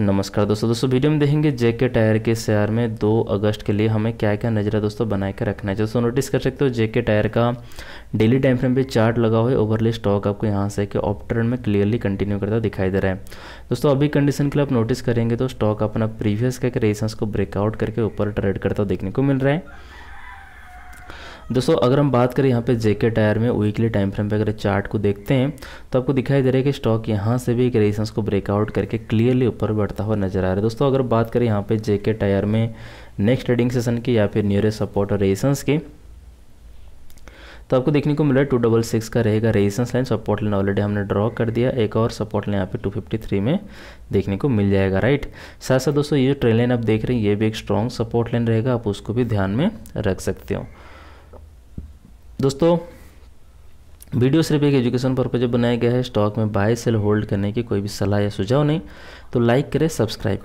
नमस्कार दोस्तों दोस्तों वीडियो में देखेंगे जेके टायर के शेयर में 2 अगस्त के लिए हमें क्या क्या नजरा दोस्तों बना के रखना है दोस्तों नोटिस कर सकते हो जेके टायर का डेली टाइम फ्रेम पे चार्ट लगा हुआ है ओवरली स्टॉक आपको यहाँ से कि ट्रेंड में क्लियरली कंटिन्यू करता दिखाई दे रहा है दोस्तों अभी कंडीशन के लिए आप नोटिस करेंगे तो स्टॉक अपना प्रीवियस का एक को ब्रेकआउट करके ऊपर ट्रेड करता देखने को मिल रहा है दोस्तों अगर हम बात करें यहाँ पे जेके टायर में वीकली टाइम फ्रेम पे अगर चार्ट को देखते हैं तो आपको दिखाई दे रहा है कि स्टॉक यहाँ से भी एक रेजिस्टेंस को ब्रेकआउट करके क्लियरली ऊपर बढ़ता हुआ नजर आ रहा है दोस्तों अगर बात करें यहाँ पे जेके टायर में नेक्स्ट ट्रेडिंग सेशन की या फिर नियरेस्ट सपोर्ट और रेजिस्टेंस की तो आपको देखने को मिला टू डबल सिक्स का रहेगा resistance line support line already हमने ड्रॉ कर दिया एक और सपोर्ट लाइन यहाँ पे थ्री में देखने को मिल जाएगा राइट साथ साथ दोस्तों ये जो ट्रेन लाइन आप देख रहे हैं ये भी एक स्ट्रॉन्ग सपोर्ट लाइन रहेगा आप उसको भी ध्यान में रख सकते हो दोस्तों वीडियो सिर्फ एक एजुकेशन पर्पज बनाया गया है स्टॉक में बाय सेल होल्ड करने की कोई भी सलाह या सुझाव नहीं तो लाइक करें सब्सक्राइब